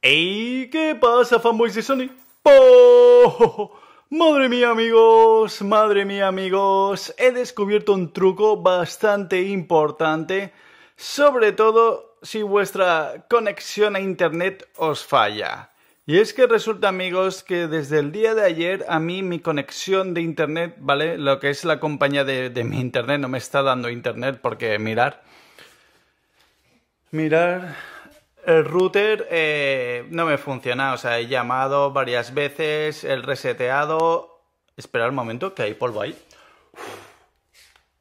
¡Ey! ¿Qué pasa, fanboys de Sony? ¡Oh! Madre mía amigos, madre mía amigos, he descubierto un truco bastante importante, sobre todo si vuestra conexión a internet os falla. Y es que resulta amigos que desde el día de ayer a mí mi conexión de internet, ¿vale? Lo que es la compañía de, de mi internet, no me está dando internet porque mirar... Mirar el router eh, no me funciona. O sea, he llamado varias veces, el reseteado. espera un momento, que hay polvo ahí.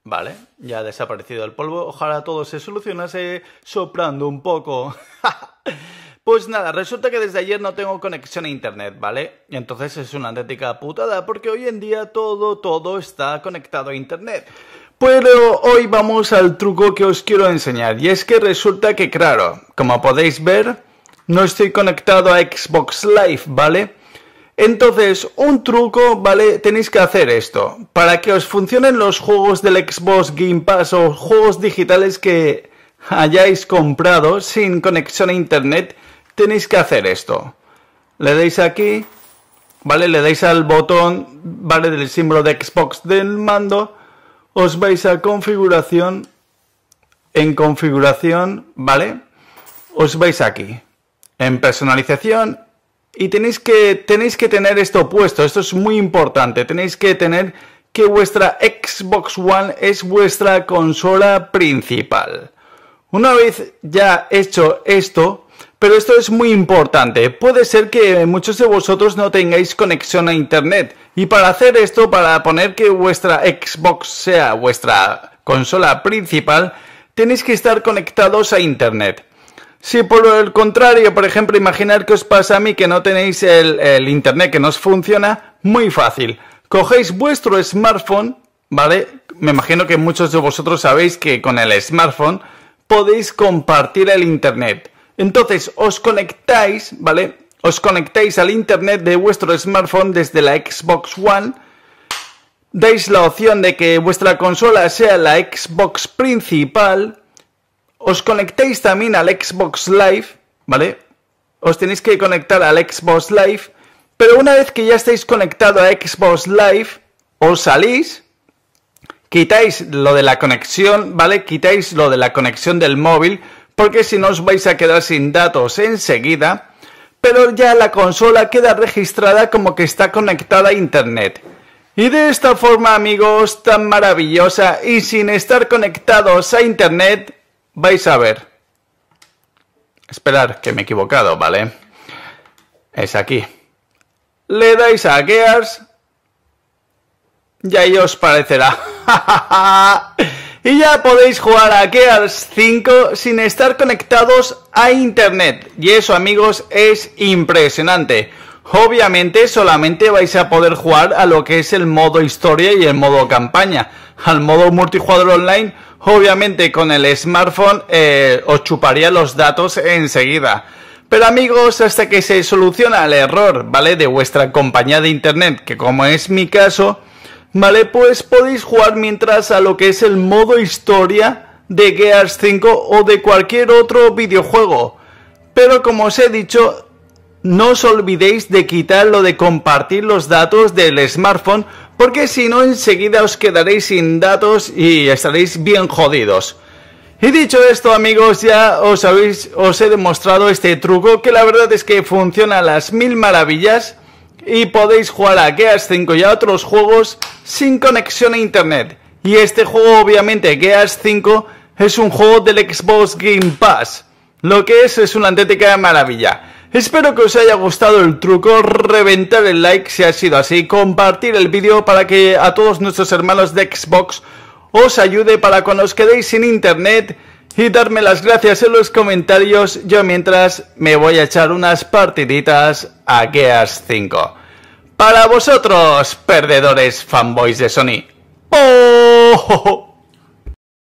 Vale, ya ha desaparecido el polvo. Ojalá todo se solucionase soplando un poco. Pues nada, resulta que desde ayer no tengo conexión a internet, ¿vale? Entonces es una auténtica putada porque hoy en día todo, todo está conectado a internet. Pero hoy vamos al truco que os quiero enseñar. Y es que resulta que, claro, como podéis ver, no estoy conectado a Xbox Live, ¿vale? Entonces, un truco, ¿vale? Tenéis que hacer esto. Para que os funcionen los juegos del Xbox Game Pass o juegos digitales que hayáis comprado sin conexión a Internet, tenéis que hacer esto. Le dais aquí, ¿vale? Le dais al botón, ¿vale? Del símbolo de Xbox del mando os vais a configuración, en configuración, ¿vale? Os vais aquí, en personalización y tenéis que, tenéis que tener esto puesto, esto es muy importante, tenéis que tener que vuestra Xbox One es vuestra consola principal. Una vez ya hecho esto, pero esto es muy importante. Puede ser que muchos de vosotros no tengáis conexión a Internet. Y para hacer esto, para poner que vuestra Xbox sea vuestra consola principal, tenéis que estar conectados a Internet. Si por el contrario, por ejemplo, imaginar que os pasa a mí que no tenéis el, Internet que nos funciona, muy fácil. Cogéis vuestro smartphone, ¿vale? Me imagino que muchos de vosotros sabéis que con el smartphone podéis compartir el Internet. Entonces os conectáis, ¿vale? Os conectáis al internet de vuestro smartphone desde la Xbox One. Dais la opción de que vuestra consola sea la Xbox principal. Os conectáis también al Xbox Live, ¿vale? Os tenéis que conectar al Xbox Live. Pero una vez que ya estáis conectado a Xbox Live, os salís, quitáis lo de la conexión, ¿vale? Quitáis lo de la conexión del móvil porque si no os vais a quedar sin datos enseguida, pero ya la consola queda registrada como que está conectada a Internet. Y de esta forma, amigos, tan maravillosa y sin estar conectados a Internet, vais a ver. Esperar, que me he equivocado, ¿vale? Es aquí. Le dais a Gears y ahí os parecerá. Y ya podéis jugar a Gears 5 sin estar conectados a internet. Y eso amigos es impresionante. Obviamente solamente vais a poder jugar a lo que es el modo historia y el modo campaña. Al modo multijugador online, obviamente con el smartphone eh, os chuparía los datos enseguida. Pero amigos, hasta que se soluciona el error, ¿vale? De vuestra compañía de internet, que como es mi caso, ¿Vale? Pues podéis jugar mientras a lo que es el modo historia de Gears 5 o de cualquier otro videojuego. Pero como os he dicho, no os olvidéis de quitar lo de compartir los datos del smartphone porque si no enseguida os quedaréis sin datos y estaréis bien jodidos. Y dicho esto amigos, ya os, habéis, os he demostrado este truco que la verdad es que funciona a las mil maravillas y podéis jugar a Gears 5 y a otros juegos sin conexión a internet. Y este juego, obviamente, Gears 5, es un juego del Xbox Game Pass. Lo que es es una antética maravilla. Espero que os haya gustado el truco, reventar el like si ha sido así, compartir el vídeo para que a todos nuestros hermanos de Xbox os ayude para cuando os quedéis sin internet y darme las gracias en los comentarios. Yo mientras me voy a echar unas partiditas a Gears 5. Para vosotros, perdedores fanboys de Sony. ¡Oh!